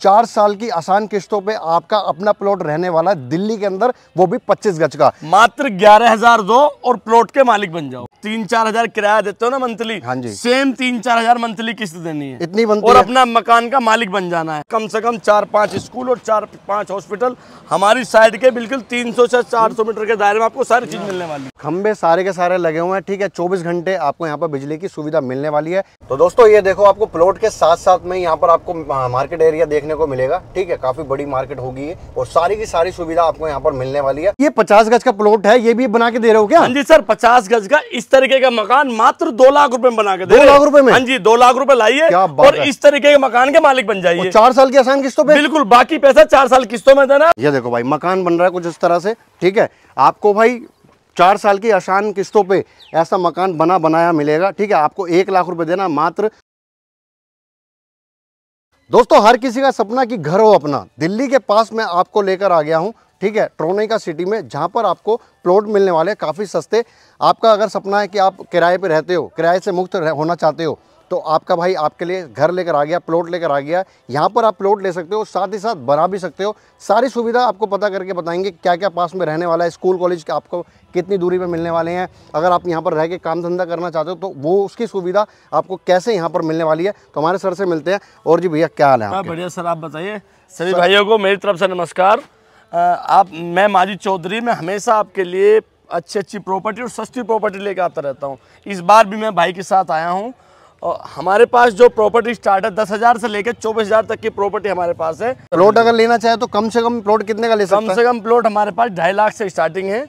चार साल की आसान किस्तों पे आपका अपना प्लॉट रहने वाला है दिल्ली के अंदर वो भी पच्चीस गज का मात्र ग्यारह हजार दो और प्लॉट के मालिक बन जाओ तीन चार हजार किराया देते हो ना मंथली हाँ जी सेम तीन चार हजार मंथली किस्त देनी है इतनी बनती और है? अपना मकान का मालिक बन जाना है कम से कम चार पांच स्कूल और चार पांच हॉस्पिटल हमारी साइड के बिल्कुल तीन सौ से चार सौ मीटर के दायरे में आपको सारी चीज मिलने वाली खंबे सारे के सारे लगे हुए हैं ठीक है चौबीस घंटे आपको यहाँ पर बिजली की सुविधा मिलने वाली है तो दोस्तों ये देखो आपको प्लॉट के साथ साथ में यहाँ पर आपको हाँ, मार्केट एरिया देख देखने को मिलेगा ठीक है काफी बड़ी मार्केट होगी और सारी की सारी सुविधा आपको यहाँ पर मिलने वाली है ये पचास गज का प्लॉट है ये भी बना के दे रहे हो क्या हाँ जी सर पचास गज का इस तरीके का मकान मात्र दो लाख रूपये में बना के दो लाख रूपये में हाँ जी दो लाख रूपये लाइए और इस तरीके के मकान के मालिक बन जाइए चार साल की आसान किस्तों में बिल्कुल बाकी पैसा चार साल किस्तों में देना ये देखो भाई मकान बन रहा है कुछ इस तरह से ठीक है आपको भाई चार साल की आसान किस्तों पे ऐसा मकान बना बनाया मिलेगा ठीक है आपको एक लाख रुपए देना मात्र दोस्तों हर किसी का सपना कि घर हो अपना दिल्ली के पास मैं आपको लेकर आ गया हूँ ठीक है ट्रोनिका सिटी में जहाँ पर आपको प्लॉट मिलने वाले काफ़ी सस्ते आपका अगर सपना है कि आप किराए पर रहते हो किराए से मुक्त होना चाहते हो तो आपका भाई आपके लिए घर लेकर आ गया प्लॉट लेकर आ गया यहाँ पर आप प्लॉट ले सकते हो साथ ही साथ बना भी सकते हो सारी सुविधा आपको पता करके बताएंगे क्या क्या पास में रहने वाला है स्कूल कॉलेज के आपको कितनी दूरी पर मिलने वाले हैं अगर आप यहाँ पर रह के काम धंधा करना चाहते हो तो वो उसकी सुविधा आपको कैसे यहाँ पर मिलने वाली है तो हमारे सर से मिलते हैं और जी भैया क्या हाल है हाँ, बढ़िया सर आप बताइए सभी भाइयों को मेरी तरफ से नमस्कार आप मैं माजी चौधरी मैं हमेशा आपके लिए अच्छी अच्छी प्रॉपर्टी और सस्ती प्रॉपर्टी लेकर आता रहता हूँ इस बार भी मैं भाई के साथ आया हूँ और हमारे पास जो प्रॉपर्टी स्टार्ट है दस हजार से लेकर चौबीस हजार तक की प्रॉपर्टी हमारे पास है प्लॉट अगर लेना चाहे तो कम से कम प्लॉट कितने का ले सकते कम से कम प्लॉट हमारे पास ढाई लाख से स्टार्टिंग है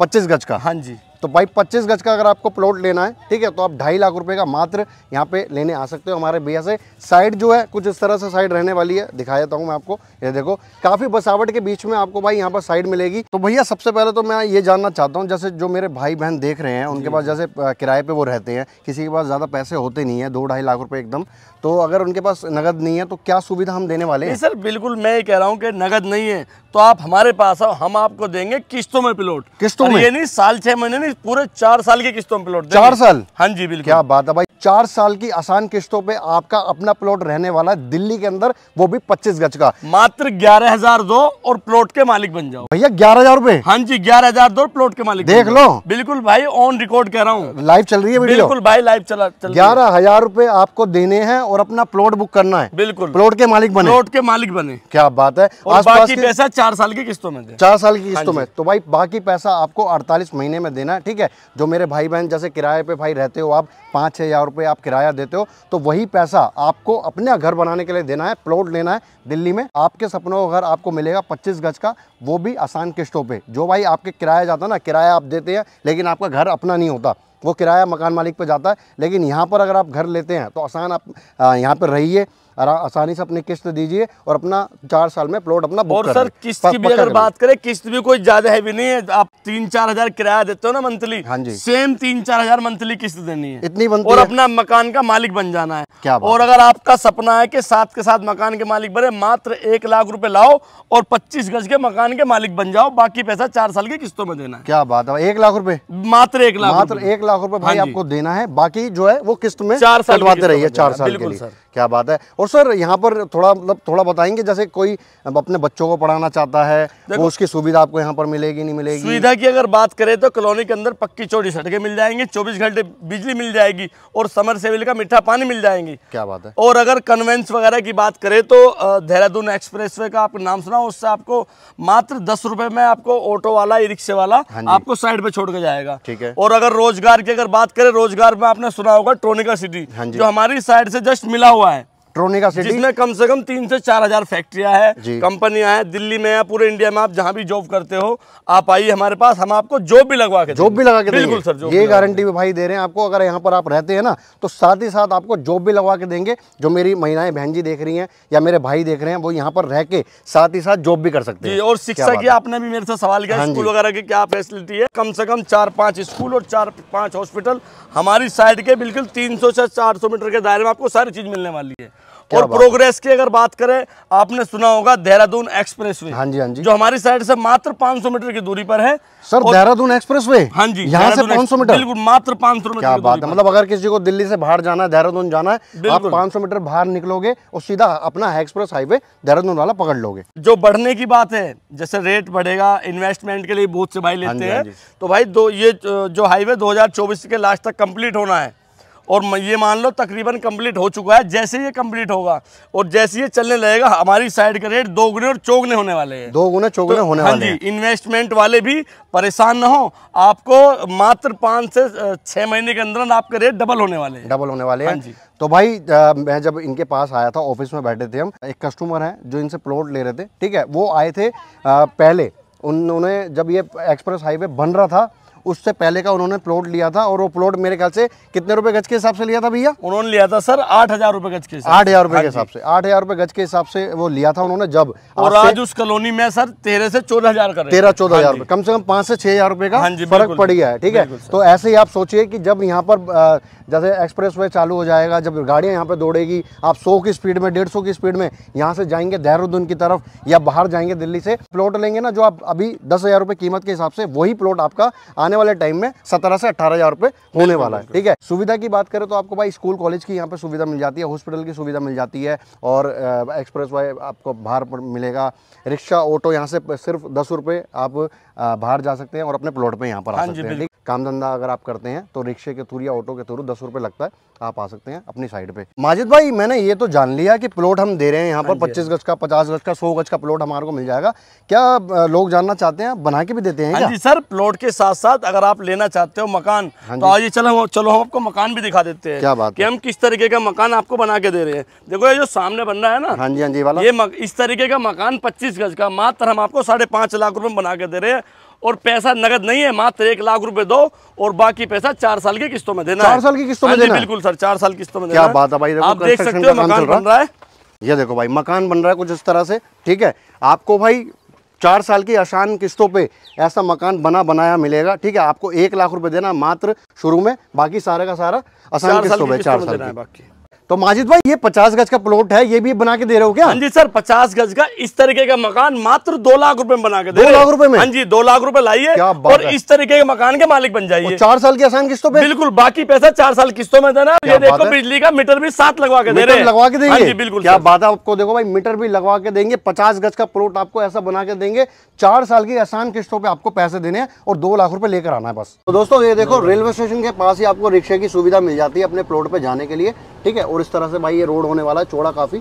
पच्चीस गज का हाँ जी तो भाई पच्चीस गज का अगर आपको प्लॉट लेना है ठीक है तो आप ढाई लाख रुपए का मात्र यहाँ पे लेने आ सकते हो हमारे भैया से साइड जो है कुछ इस तरह से साइड रहने वाली है दिखा देता हूँ मैं आपको ये देखो काफ़ी बसावट के बीच में आपको भाई यहाँ पर साइड मिलेगी तो भैया सबसे पहले तो मैं ये जानना चाहता हूँ जैसे जो मेरे भाई बहन देख रहे हैं उनके पास जैसे किराए पर वो रहते हैं किसी के पास ज़्यादा पैसे होते नहीं है दो ढाई लाख रुपये एकदम तो अगर उनके पास नगद नहीं है तो क्या सुविधा हम देने वाले हैं सर बिल्कुल मैं ये कह रहा हूँ कि नगद नहीं है तो आप हमारे पास आओ हम आपको देंगे किस्तों में प्लॉट किस्तों में नहीं साल छह महीने नहीं पूरे चार साल की किस्तों में प्लॉट चार साल हाँ जी बिल्कुल क्या बात है भाई चार साल की आसान किस्तों पे आपका अपना प्लॉट रहने वाला है दिल्ली के अंदर वो भी 25 गज का मात्र ग्यारह हजार दो और प्लॉट के मालिक बन जाओ भैया ग्यारह हजार रूपए हाँ जी ग्यारह हजार दो प्लॉट के मालिक देख लो बिल्कुल भाई ऑन रिकॉर्ड कह रहा हूँ लाइव चल रही है बिल्कुल भाई लाइव चला ग्यारह हजार रूपए आपको देने हैं और अपना प्लॉट बुक करना है बिल्कुल प्लॉट के मालिक बने प्लॉट के मालिक बने क्या बात है पैसा चार साल की किस्तों में चार साल की किस्तों हाँ में तो भाई बाकी पैसा आपको अड़तालीस महीने में देना है ठीक है जो मेरे भाई बहन जैसे किराए पे भाई रहते हो आप पाँच छह हजार रुपये आप किराया देते हो तो वही पैसा आपको अपना घर बनाने के लिए देना है प्लॉट लेना है दिल्ली में आपके सपनों का घर आपको मिलेगा पच्चीस गज का वो भी आसान किस्तों पर जो भाई आपके किराया जाता ना किराया आप देते हैं लेकिन आपका घर अपना नहीं होता वो किराया मकान मालिक पे जाता है लेकिन यहाँ पर अगर आप घर लेते हैं तो आसान आप यहाँ पर रहिए आसानी से अपनी किस्त दीजिए और अपना चार साल में प्लॉट अपना और सर किस्त की भी अगर बात करें किस्त भी कोई ज्यादा हैवी नहीं है आप तीन चार हजार किराया देते हो ना मंथली हाँ जी सेम तीन चार हजार मंथली किस्त देनी है इतनी और अपना मकान का मालिक बन जाना है क्या और अगर आपका सपना है कि साथ के साथ मकान के मालिक बने मात्र एक लाख रूपए लाओ और पच्चीस गज के मकान के मालिक बन जाओ बाकी पैसा चार साल की किस्तों में देना क्या बात है एक लाख रूपये मात्र एक लाख मात्र एक लाख रूपये हाँ भाई आपको देना है बाकी जो है वो किस्त में चार साल रही है चार साल क्या बात है और सर यहाँ पर थोड़ा मतलब थोड़ा बताएंगे जैसे कोई अपने बच्चों को पढ़ाना चाहता है वो उसकी सुविधा आपको यहाँ पर मिलेगी नहीं मिलेगी सुविधा की अगर बात करें तो कॉलोनी के अंदर पक्की चौड़ी सड़कें मिल जाएंगी चौबीस घंटे बिजली मिल जाएगी और समर सेविल का मीठा पानी मिल जाएंगी क्या बात है और अगर कन्वेंस वगैरह की बात करें तो देहरादून एक्सप्रेस का आपका नाम सुना उससे आपको मात्र दस रुपए में आपको ऑटो वाला ई रिक्शे वाला हाँ आपको साइड पे छोड़ के जाएगा ठीक है और अगर रोजगार की अगर बात करें रोजगार में आपने सुना होगा ट्रोनिका सिटी हाँ जो हमारी साइड से जस्ट मिला हुआ है ट्रोनिका सिटी जिसमें कम से कम तीन से चार हजार फैक्ट्रिया है कंपनियां हैं दिल्ली में या पूरे इंडिया में आप जहां भी जॉब करते हो आप आइए हमारे पास हम आपको जॉब भी लगवा के जॉब भी लगा के बिल्कुल सर ये गारंटी भी भाई दे रहे हैं आपको अगर यहाँ पर आप रहते हैं ना तो साथ ही साथ आपको जॉब भी लगवा के देंगे जो मेरी महिलाएं बहन जी देख रही है या मेरे भाई देख रहे हैं वो यहाँ पर रह के साथ ही साथ जॉब भी कर सकते हैं और शिक्षा की आपने भी मेरे से सवाल किया हाँ स्कूल वगैरह की क्या फैसिलिटी है कम से कम चार पाँच स्कूल और चार पांच हॉस्पिटल हमारी साइड के बिल्कुल तीन से चार मीटर के दायरे में आपको सारी चीज़ मिलने वाली है और प्रोग्रेस की अगर बात करें आपने सुना होगा देहरादून एक्सप्रेस वे हाँ जी हाँ जी जो हमारी साइड से मात्र 500 मीटर की दूरी पर है सर देहरादून एक्सप्रेस वे हाँ जी यहाँ से 500 मीटर बिल्कुल मात्र 500 मीटर क्या बात है मतलब अगर किसी को दिल्ली से बाहर जाना है देहरादून जाना है आप पांच मीटर बाहर निकलोगे और सीधा अपना एक्सप्रेस हाईवे देहरादून वाला पकड़ लोगे जो बढ़ने की बात है जैसे रेट बढ़ेगा इन्वेस्टमेंट के लिए बहुत से भाई हाँ लेते हाँ हैं तो भाई दो ये जो हाईवे दो के लास्ट तक कम्प्लीट होना है और ये मान लो तकरीबन कंप्लीट हो चुका है जैसे ये कंप्लीट होगा और जैसे ये चलने लगेगा हमारी साइड का रेट दो गुने और चौगने होने वाले हैं दो गुने चौगने तो, होने हाँ वाले हाँ जी इन्वेस्टमेंट वाले भी परेशान ना हो आपको मात्र पाँच से छः महीने के अंदर आपका रेट डबल होने वाले हैं डबल होने वाले हैं हाँ जी तो भाई आ, मैं जब इनके पास आया था ऑफिस में बैठे थे हम एक कस्टमर हैं जो इनसे प्लॉट ले रहे थे ठीक है वो आए थे पहले उन्होंने जब ये एक्सप्रेस हाईवे बन रहा था उससे पहले का उन्होंने प्लॉट लिया था और वो प्लॉट मेरे ख्याल से कितने रुपए गज के हिसाब से लिया था भैया उन्होंने लिया था सर आठ हजार रुपए गज के आठ हजार रुपए के हाँ हिसाब से आठ हजार रुपए गज के हिसाब से वो लिया था उन्होंने जब और आज उस कॉलोनी में सर तेरह से चौदह हजार का तेरह चौदह हाँ हजार रुपए कम से कम पांच से छह हजार रुपए का हाँ फर्क पड़ गया है ठीक है तो ऐसे ही आप सोचिए कि जब यहाँ पर जैसे एक्सप्रेस वे चालू हो जाएगा जब गाड़ियां यहाँ पे दौड़ेगी आप सौ की स्पीड में डेढ़ की स्पीड में यहाँ से जाएंगे देहरादून की तरफ या बाहर जाएंगे दिल्ली से प्लॉट लेंगे ना जो आप अभी दस हजार कीमत के हिसाब से वही प्लॉट आपका आने आने वाले टाइम में सत्रह से अठारह हज़ार रुपए होने वाला है ठीक है सुविधा की बात करें तो आपको भाई स्कूल कॉलेज की यहाँ पे सुविधा मिल जाती है हॉस्पिटल की सुविधा मिल जाती है और एक्सप्रेस वाई आपको बाहर मिलेगा रिक्शा ऑटो यहाँ से सिर्फ दस रुपये आप बाहर जा सकते हैं और अपने प्लॉट पे यहाँ पर आ हाँ सकते हैं काम धंधा अगर आप करते हैं तो रिक्शे के थ्रू या ऑटो के थ्रू दस रुपए लगता है आप आ सकते हैं अपनी साइड पे माजिद भाई मैंने ये तो जान लिया कि प्लॉट हम दे रहे हैं यहाँ पर हाँ हाँ पच्चीस गज का पचास गज का सौ गज का प्लॉट हमारे को मिल जाएगा क्या लोग जानना चाहते हैं बना के भी देते हैं जी सर प्लॉट के साथ साथ अगर आप लेना चाहते हो मकान तो आइए चलो चलो हम आपको मकान भी दिखा देते हैं क्या बात हम किस तरीके का मकान आपको बना के दे रहे हैं देखो ये जो सामने बन रहा है ना हाँ जी हाँ जी वाला ये इस तरीके का मकान पच्चीस गज का मात्र हम आपको साढ़े लाख रूपये बना के दे रहे हैं और पैसा नगद नहीं है मात्र एक लाख रुपए दो और बाकी पैसा चार साल की किस्तों में देना चार साल की किस्तों में हाँ देना बिल्कुल सर चार साल किस्तों में क्या बात है भाई आप देख सकते हो मकान बन रहा है ये देखो भाई मकान बन रहा है कुछ इस तरह से ठीक है आपको भाई चार साल की आसान किस्तों पे ऐसा मकान बना बनाया मिलेगा ठीक है आपको एक लाख रुपए देना मात्र शुरू में बाकी सारे का सारा आसान किस्तों पे चार साल की तो माजिद भाई ये पचास गज का प्लॉट है ये भी बना के दे रहे हो क्या हाँ जी सर पचास गज का इस तरीके का मकान मात्र दो लाख रुपए में बना के दे दो लाख रुपए में हाँ जी दो लाख रुपए लाइए और इस तरीके के मकान के मालिक बन जाइए चार साल की आसान किस्तों पे बिल्कुल बाकी पैसा चार साल किस्तों में देना ये देखो बिजली का मीटर भी साथ लगवा के दे रहे लगवा के देंगे हाँ बिल्कुल क्या बात है आपको देखो भाई मीटर भी लगवा के देंगे पचास गज का प्लॉट आपको ऐसा बना के देंगे चार साल की आसान किस्तों पर आपको पैसे देने हैं और दो लाख रुपए लेकर आना है बस तो दोस्तों ये देखो रेलवे स्टेशन के पास ही आपको रिक्शे की सुविधा मिल जाती है अपने प्लॉट पे जाने के लिए ठीक है और इस तरह से भाई ये रोड होने वाला है चौड़ा काफ़ी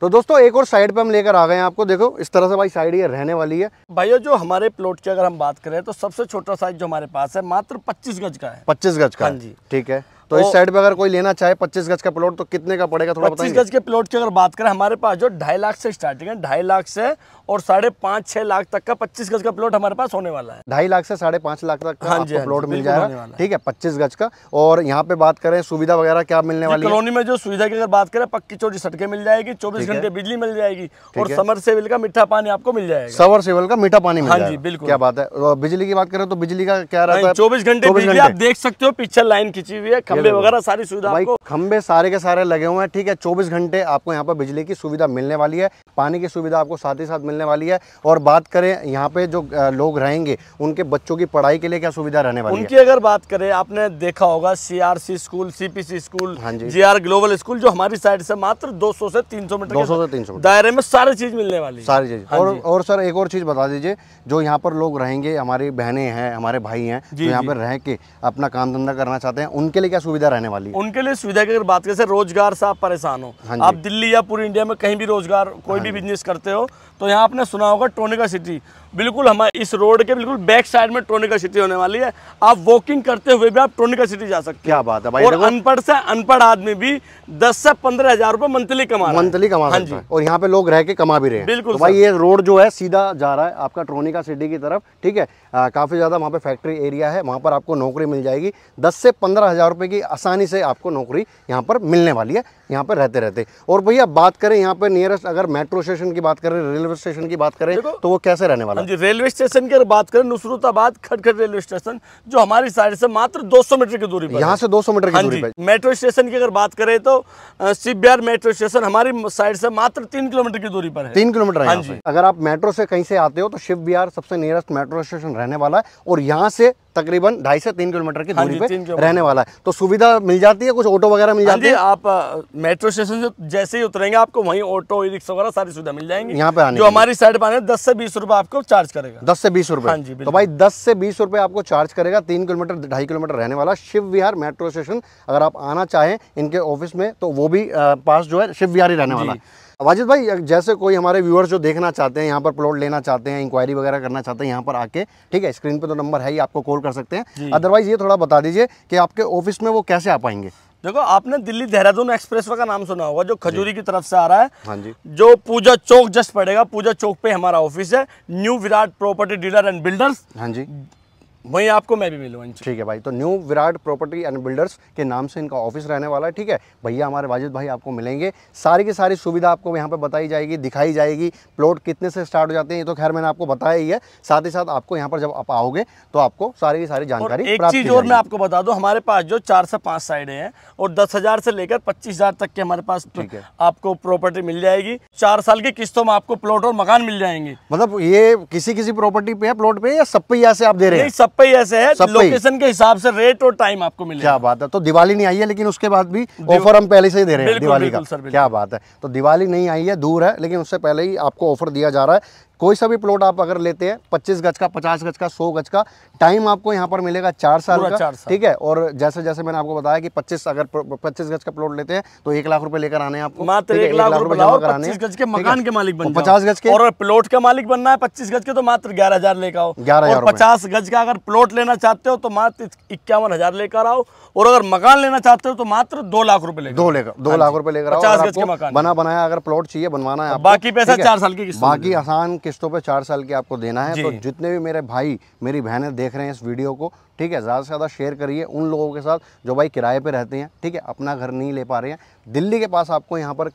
तो दोस्तों एक और साइड पे हम लेकर आ गए हैं आपको देखो इस तरह से भाई साइड ये रहने वाली है भाइयों जो हमारे प्लॉट की अगर हम बात करें तो सबसे छोटा साइज जो हमारे पास है मात्र 25 गज का है 25 गज का हाँ जी ठीक है तो इस साइड तो पे अगर कोई लेना चाहे पच्चीस गज का प्लॉट तो कितने का पड़ेगा थोड़ा पच्चीस गज के प्लॉट की अगर बात करें हमारे पास जो ढाई लाख से स्टार्टिंग है ढाई लाख से और साढ़े पांच छह लाख तक का पच्चीस गज का प्लॉट हमारे पास होने वाला है ढाई लाख से साढ़े पांच लाख तक का हाँ प्लॉट हाँ मिल जाएगा ठीक है पच्चीस गज का और यहाँ पे बात करें सुविधा वगैरह क्या मिलने वाली कॉलोनी में जो सुविधा की अगर बात करें पक्की चोटी सड़कें मिल जाएगी चौबीस घंटे बिजली मिल जाएगी और समर सेविल का मीठा पानी आपको मिल जाएगा समर सेविल का मीठा पानी हाँ जी बिल्कुल क्या बात है बिजली की बात करें तो बिजली का क्या रहता है चौबीस घंटे आप देख सकते हो पीछे लाइन खींची हुई है खंबे वगैरह सारी सुविधा आपको खंबे सारे के सारे लगे हुए हैं ठीक है चौबीस घंटे आपको यहाँ पर बिजली की सुविधा मिलने वाली है पानी की सुविधा आपको साथ ही साथ मिलने वाली है और बात करें यहाँ पे जो लोग रहेंगे उनके बच्चों की पढ़ाई के लिए क्या सुविधा रहने वाली उनकी अगर बात करें आपने देखा होगा सीआरसी स्कूल सीपीसी स्कूल हाँ जी आर ग्लोबल स्कूल जो हमारी साइड से मात्र दो से तीन मीटर दो से तीन दायरे में सारी चीज मिलने वाली सारी चीज हाँ और और सर एक और चीज बता दीजिए जो यहाँ पर लोग रहेंगे हमारी बहनें हैं हमारे भाई हैं जो यहाँ पर रह के अपना काम धंधा करना चाहते हैं उनके लिए क्या सुविधा रहने वाली है उनके लिए सुविधा की अगर बात करें रोजगार से आप परेशान हो हाँ आप दिल्ली या पूरी इंडिया में कहीं भी रोजगार कोई हाँ भी बिजनेस करते हो तो यहाँ आपने सुना होगा टोनिका सिटी बिल्कुल हमारे इस रोड के बिल्कुल बैक साइड में ट्रोनिका सिटी होने वाली है आप वॉकिंग करते हुए भी आप ट्रोनिका सिटी जा सकते हैं क्या बात है भाई और अनपढ़ से अनपढ़ आदमी भी दस से पंद्रह हजार रूपए मंथली कमा मंथली कमा हाँ जी और यहाँ पे लोग रह के कमा भी रहे हैं बिल्कुल तो भाई ये रोड जो है सीधा जा रहा है आपका ट्रोनिका सिटी की तरफ ठीक है काफी ज्यादा वहाँ पे फैक्ट्री एरिया है वहाँ पर आपको नौकरी मिल जाएगी दस से पंद्रह हजार रूपए की आसानी से आपको नौकरी यहाँ पर मिलने वाली है यहाँ पर रहते रहते और भैया बात करें यहाँ पे नियरेस्ट अगर मेट्रो स्टेशन की बात करें रेलवे स्टेशन की बात करें तो वो कैसे रहने वाला अब रेलवे स्टेशन की बात करें नुसरताबाद खड़खड़ रेलवे स्टेशन जो हमारी साइड से मात्र 200 मीटर की दूरी पर यहाँ से 200 मीटर की हाँ दूरी पर मेट्रो स्टेशन की अगर बात करें तो शिव बिहार मेट्रो स्टेशन हमारी साइड से मात्र तीन किलोमीटर की दूरी पर है तीन किलोमीटर हाँ जी अगर आप मेट्रो से कहीं से आते हो तो शिव बिहार सबसे नियरेस्ट मेट्रो स्टेशन रहने वाला है और यहाँ से तकरीबन ढाई से तीन किलोमीटर की हाँ दूरी पे रहने वाला है तो सुविधा मिल जाती है कुछ ऑटो वगैरह मिल हाँ जाती है आप मेट्रो स्टेशन से जैसे ही उतरेंगे आपको वही ऑटो ई रिक्शा वगैरह सारी सुविधा मिल जाएंगी यहाँ पे आने जो हमारी साइड पर आने दस से बीस रुपए आपको चार्ज करेगा दस से बीस रुपए हाँ तो भाई दस से बीस रुपए आपको चार्ज करेगा तीन किलोमीटर ढाई किलोमीटर रहने वाला शिव विहार मेट्रो स्टेशन अगर आप आना चाहें इनके ऑफिस में तो वो भी पास जो है शिव विहार ही रहने वाला है वाजिद भाई जैसे कोई हमारे व्यूअर्स जो देखना चाहते हैं यहाँ पर प्लॉट लेना चाहते हैं इंक्वायरी वगैरह करना चाहते हैं यहाँ पर आके ठीक है स्क्रीन पर तो नंबर है ही आपको कॉल कर सकते हैं अदरवाइज ये थोड़ा बता दीजिए कि आपके ऑफिस में वो कैसे आ पाएंगे देखो आपने दिल्ली देहरादून एक्सप्रेस का नाम सुना होगा जो खजूरी की तरफ से आ रहा है हाँ जी जो पूजा चौक जस्ट पड़ेगा पूजा चौक पे हमारा ऑफिस है new Virat property dealer and builders हाँ जी वहीं आपको मैं भी मिलूँ ठीक है भाई तो new Virat property and builders के नाम से इनका ऑफिस रहने वाला है ठीक है भैया हमारे वाजिद भाई आपको मिलेंगे सारी की सारी सुविधा आपको यहाँ पर बताई जाएगी दिखाई जाएगी प्लॉट कितने से स्टार्ट हो जाते हैं ये तो खैर मैंने आपको बताया ही है साथ ही साथ आपको यहाँ पर जब आप आओगे तो आपको सारी की सारी जानकारी एक चीज़ और मैं आपको बता दूँ हमारे पास जो चार से पाँच साइडें हैं और दस हज़ार से लेकर पच्चीस हज़ार तक के हमारे पास आपको प्रॉपर्टी मिल जाएगी चार साल की किस्तों में आपको प्लॉट और मकान मिल जाएंगे मतलब ये किसी किसी प्रॉपर्टी पे है प्लॉट पे या सब पे यहाँ से आप दे रहे हैं सब पे ऐसे है लोकेशन के हिसाब से रेट और टाइम आपको मिलेगा क्या बात है तो दिवाली नहीं आई है लेकिन उसके बाद भी ऑफर हम पहले से ही दे रहे हैं दिवाली का क्या बात है तो दिवाली नहीं आई है दूर है लेकिन उससे पहले ही आपको ऑफर दिया जा रहा है कोई सा भी प्लॉट आप अगर लेते हैं पच्चीस गज का पचास गज का सौ गज का टाइम आपको यहाँ पर मिलेगा चार साल का ठीक है और जैसे जैसे मैंने आपको बताया कि पच्चीस अगर पच्चीस गज का प्लॉट लेते हैं तो एक लाख रुपए लेकर आने आपको मात्र एक लाख रुपए गज के मकान के मालिक बन पचास गज के और प्लॉट का मालिक बनना है पच्चीस गज के तो मात्र ग्यारह हजार लेकर आओ ग्यारह पचास गज का अगर प्लॉट लेना चाहते हो तो मात्र इक्यावन हजार लेकर आओ और अगर मकान लेना चाहते हो तो मात्र दो लाख रुपए दो लेकर दो हाँ लाख रुपए लेकर आओ पचास गज के मकान बना बनाया अगर प्लॉट चाहिए बनवाना है बाकी पैसा चार साल की बाकी आसान किस्तों पे चार साल की आपको देना है तो जितने भी मेरे भाई मेरी बहनें देख रहे हैं इस वीडियो को ठीक है ज़्यादा से ज़्यादा शेयर करिए उन लोगों के साथ जो भाई किराए पे रहते हैं ठीक है अपना घर नहीं ले पा रहे हैं दिल्ली के पास आपको यहाँ पर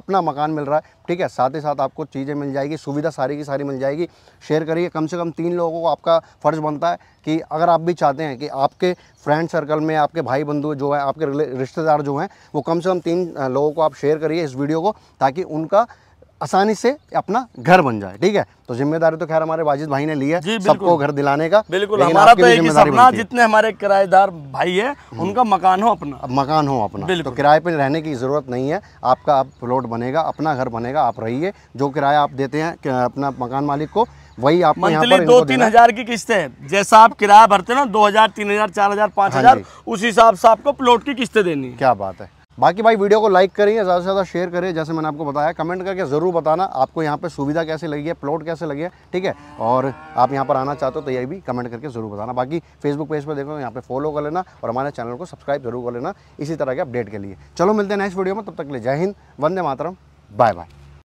अपना मकान मिल रहा है ठीक है साथ ही साथ आपको चीज़ें मिल जाएगी सुविधा सारी की सारी मिल जाएगी शेयर करिए कम से कम तीन लोगों को आपका फ़र्ज़ बनता है कि अगर आप भी चाहते हैं कि आपके फ्रेंड सर्कल में आपके भाई बंधु जो है आपके रिश्तेदार जो हैं वो कम से कम तीन लोगों को आप शेयर करिए इस वीडियो को ताकि उनका आसानी से अपना घर बन जाए ठीक है तो जिम्मेदारी तो खैर हमारे वाजिद भाई ने लिया है सबको घर दिलाने का बिल्कुल हमारा तो एक सपना जितने हमारे किराएदार भाई है हम्म। उनका मकान हो अपना अब मकान हो अपना तो किराए पे रहने की ज़रूरत नहीं है आपका अब प्लॉट बनेगा अपना घर बनेगा आप रहिए जो किराया आप देते हैं अपना मकान मालिक को वही आप मंथली तो दो तीन हजार की किस्त है जैसा आप किराया भरते ना दो हजार तीन हजार चार हजार पाँच हाँ हजार उस हिसाब से आपको प्लॉट की किस्तें देनी क्या बात है बाकी भाई वीडियो को लाइक करिए ज़्यादा से ज़्यादा शेयर करिए जैसे मैंने आपको बताया कमेंट करके ज़रूर बताना आपको यहाँ पे सुविधा कैसे लगी है प्लॉट कैसे लगी है ठीक है और आप यहाँ पर आना चाहते हो तो ये भी कमेंट करके ज़रूर बताना बाकी फेसबुक पेज पर देखो यहाँ पे फॉलो कर लेना और हमारे चैनल को सब्सक्राइब जरूर कर लेना इसी तरह के अपडेट के लिए चलो मिलते हैं नेक्स्ट वीडियो में तब तक ले जय हिंद वंदे मातरम बाय बाय